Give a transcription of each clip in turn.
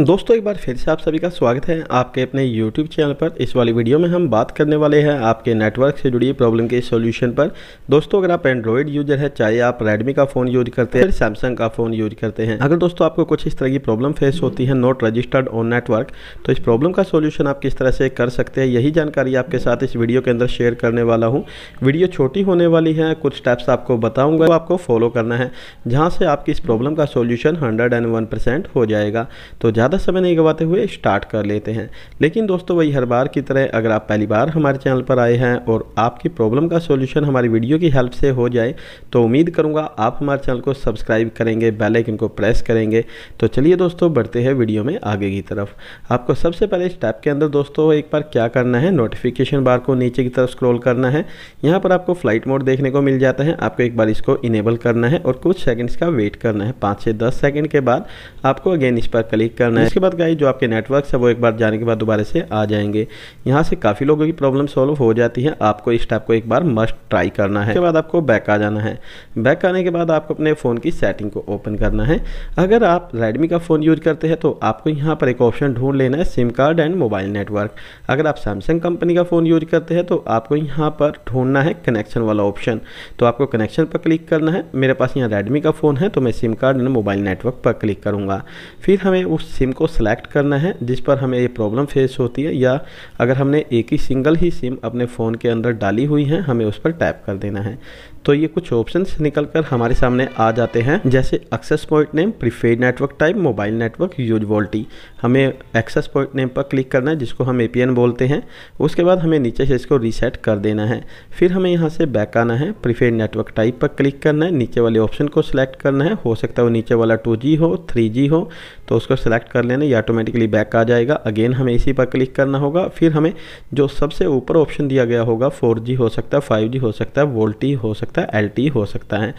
दोस्तों एक बार फिर से आप सभी का स्वागत है आपके अपने YouTube चैनल पर इस वाली वीडियो में हम बात करने वाले हैं आपके नेटवर्क से जुड़ी प्रॉब्लम के सॉल्यूशन पर दोस्तों अगर आप एंड्रॉयड यूजर है चाहे आप Redmi का फ़ोन यूज करते हैं सैमसंग का फ़ोन यूज करते हैं अगर दोस्तों आपको कुछ इस तरह की प्रॉब्लम फेस होती है नॉट रजिस्टर्ड ऑन नेटवर्क तो इस प्रॉब्लम का सोल्यूशन आप किस तरह से कर सकते हैं यही जानकारी आपके साथ इस वीडियो के अंदर शेयर करने वाला हूँ वीडियो छोटी होने वाली है कुछ स्टेप्स आपको बताऊँगा तो आपको फॉलो करना है जहाँ से आपकी इस प्रॉब्लम का सोल्यूशन हंड्रेड हो जाएगा तो ज़्यादा समय नहीं गवाते हुए स्टार्ट कर लेते हैं लेकिन दोस्तों वही हर बार की तरह अगर आप पहली बार हमारे चैनल पर आए हैं और आपकी प्रॉब्लम का सोल्यूशन हमारी वीडियो की हेल्प से हो जाए तो उम्मीद करूँगा आप हमारे चैनल को सब्सक्राइब करेंगे बेलाइकन को प्रेस करेंगे तो चलिए दोस्तों बढ़ते हैं वीडियो में आगे की तरफ आपको सबसे पहले स्टेप के अंदर दोस्तों एक बार क्या करना है नोटिफिकेशन बार को नीचे की तरफ स्क्रॉल करना है यहाँ पर आपको फ्लाइट मोड देखने को मिल जाता है आपको एक बार इसको इनेबल करना है और कुछ सेकेंड्स का वेट करना है पाँच से दस सेकंड के बाद आपको अगेन इस पर क्लिक करना करना है इसके बाद गाइज जो आपके नेटवर्क है वो एक बार जाने के बाद दोबारा से आ जाएंगे यहाँ से काफ़ी लोगों की प्रॉब्लम सॉल्व हो जाती है आपको इस टाइप को एक बार मस्ट ट्राई करना है इसके बाद आपको बैक आ जाना है बैक आने के बाद आपको अपने फ़ोन की सेटिंग को ओपन करना है अगर आप रेडमी का फ़ोन यूज करते हैं तो आपको यहाँ पर एक ऑप्शन ढूंढ लेना है SIM card and mobile network अगर आप सैमसंग कंपनी का फ़ोन यूज करते हैं तो आपको यहाँ पर ढूंढना है कनेक्शन वाला ऑप्शन तो आपको कनेक्शन पर क्लिक करना है मेरे पास यहाँ रेडमी का फ़ोन है तो मैं SIM card and mobile network पर क्लिक करूँगा फिर हमें उस सिम को सिलेक्ट करना है जिस पर हमें ये प्रॉब्लम फेस होती है या अगर हमने एक ही सिंगल ही सिम अपने फ़ोन के अंदर डाली हुई है हमें उस पर टैप कर देना है तो ये कुछ ऑप्शन निकल कर हमारे सामने आ जाते हैं जैसे access point name preferred network type mobile network use VoLTE हमें एक्सेस पॉइंट नेम पर क्लिक करना है जिसको हम ए बोलते हैं उसके बाद हमें नीचे से इसको रीसेट कर देना है फिर हमें यहाँ से बैक आना है प्रीफेड नेटवर्क टाइप पर क्लिक करना है नीचे वाले ऑप्शन को सिलेक्ट करना है हो सकता है वो नीचे वाला टू हो थ्री हो तो उसको सिलेक्ट कर लेना ये ऑटोमेटिकली बैक आ जाएगा अगेन हमें इसी पर क्लिक करना होगा फिर हमें जो सबसे ऊपर ऑप्शन दिया गया होगा फोर हो सकता है फाइव हो सकता है वोल्टी हो सकता सकता है एल हो सकता है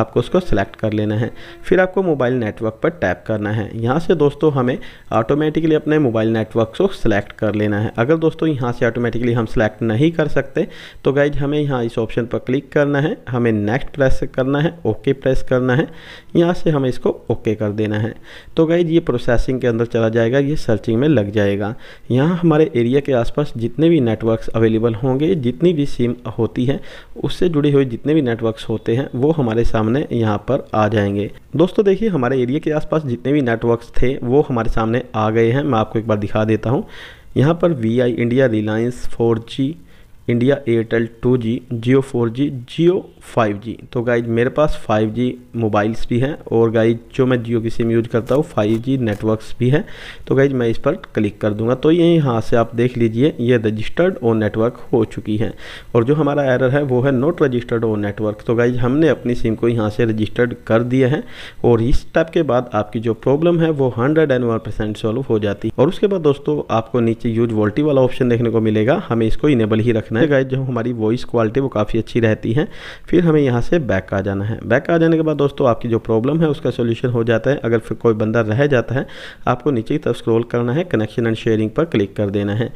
आपको उसको सिलेक्ट कर लेना है फिर आपको मोबाइल नेटवर्क पर टैप करना है यहाँ से दोस्तों हमें ऑटोमेटिकली अपने मोबाइल नेटवर्क को सिलेक्ट कर लेना है अगर दोस्तों यहाँ से ऑटोमेटिकली हम सिलेक्ट नहीं कर सकते तो गाइज हमें यहाँ इस ऑप्शन पर क्लिक करना है हमें नेक्स्ट प्रेस करना है ओके प्रेस करना है यहाँ से हमें इसको ओके कर देना है तो गाइज ये प्रोसेसिंग के अंदर चला जाएगा ये सर्चिंग में लग जाएगा यहाँ हमारे एरिया के आसपास जितने भी नेटवर्क अवेलेबल होंगे जितनी भी सिम होती है उससे जुड़ी हुई जितने जितने भी नेटवर्क्स होते हैं वो हमारे सामने यहाँ पर आ जाएंगे दोस्तों देखिए हमारे एरिया के आसपास जितने भी नेटवर्क्स थे वो हमारे सामने आ गए हैं मैं आपको एक बार दिखा देता हूँ यहाँ पर V I India Reliance four G India Airtel two G Jio four G Jio five G तो गाइज मेरे पास फाइव जी मोबाइल्स भी हैं और गाइज जो मैं जियो की सिम यूज करता हूँ फाइव जी नेटवर्कस भी हैं तो गाइज मैं इस पर क्लिक कर दूंगा तो ये यहाँ से आप देख लीजिए ये रजिस्टर्ड ऑन नेटवर्क हो चुकी है और जो हमारा एरर है वो है नॉट रजिस्टर्ड ऑन नेटवर्क तो गाइज हमने अपनी सिम को यहाँ से रजिस्टर्ड कर दिया है और इस टाइप के बाद आपकी जो प्रॉब्लम है वो hundred and one percent solve हो जाती है और उसके बाद दोस्तों आपको नीचे यूज वोल्टी वाला ऑप्शन देखने को मिलेगा हमें इसको इनेबल ही रखना रखना है गाइज जो हमारी वॉइस क्वालिटी वो काफ़ी अच्छी रहती है फिर हमें यहाँ से बैक आ जाना है बैक आ जाने के बाद दोस्तों आपकी जो प्रॉब्लम है उसका सोल्यूशन हो जाता है अगर फिर कोई बंदा रह जाता है आपको नीचे की तरफ स्क्रोल करना है कनेक्शन एंड शेयरिंग पर क्लिक कर देना है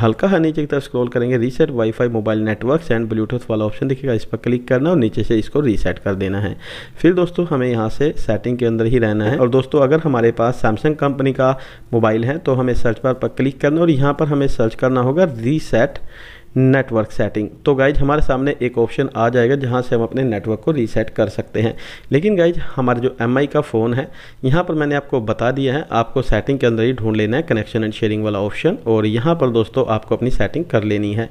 हल्का है नीचे की तरफ स्क्रोल करेंगे reset WiFi mobile network and Bluetooth वाला ऑप्शन दिखेगा इस पर क्लिक करना और नीचे से इसको रीसेट कर देना है फिर दोस्तों हमें यहाँ से सेटिंग के अंदर ही रहना है और दोस्तों अगर हमारे पास सैमसंग कंपनी का मोबाइल है तो हमें सर्च बार पर क्लिक करना और यहाँ पर हमें सर्च करना होगा रीसेट नेटवर्क सेटिंग तो गाइज हमारे सामने एक ऑप्शन आ जाएगा जहाँ से हम अपने नेटवर्क को रीसेट कर सकते हैं लेकिन गाइज हमारा जो एम का फ़ोन है यहाँ पर मैंने आपको बता दिया है आपको सेटिंग के अंदर ही ढूंढ लेना है कनेक्शन एंड शेयरिंग वाला ऑप्शन और यहाँ पर दोस्तों आपको अपनी सेटिंग कर लेनी है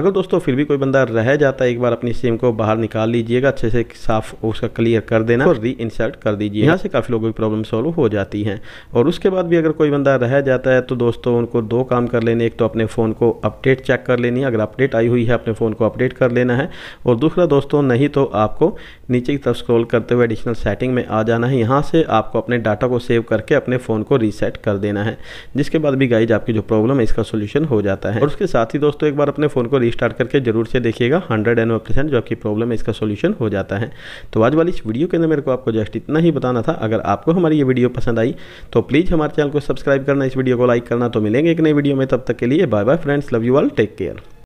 अगर दोस्तों फिर भी कोई बंदा रह जाता है एक बार अपनी सिम को बाहर निकाल लीजिएगा अच्छे से साफ उसका क्लियर कर देना और री इंसर्ट कर दीजिए यहाँ से काफ़ी लोगों की प्रॉब्लम सॉल्व हो जाती है और उसके बाद भी अगर कोई बंदा रह जाता है तो दोस्तों उनको दो काम कर लेने एक तो अपने फ़ोन को अपडेट चेक कर लेनी है अगर अगर अपडेट आई हुई है अपने फ़ोन को अपडेट कर लेना है और दूसरा दोस्तों नहीं तो आपको नीचे की तरफ स्क्रॉल करते हुए एडिशनल सेटिंग में आ जाना है यहाँ से आपको अपने डाटा को सेव करके अपने फ़ोन को रीसेट कर देना है जिसके बाद भी गाइज आपकी जो प्रॉब्लम है इसका सोल्यूशन हो जाता है और उसके साथ ही दोस्तों एक बार अपने फ़ोन को रीस्टार्ट करके जरूर से देखिएगा हंड्रेड एंड परसेंट जो आपकी प्रॉब्लम है इसका सोल्यूशन हो जाता है तो आज वाली इस वीडियो के अंदर मेरे को आपको जस्ट इतना ही बताना था अगर आपको हमारी ये वीडियो पसंद आई तो प्लीज़ हमारे चैनल को सब्सक्राइब करना इस वीडियो को लाइक करना तो मिलेंगे एक नई वीडियो में तब तक के लिए bye bye friends love you all take care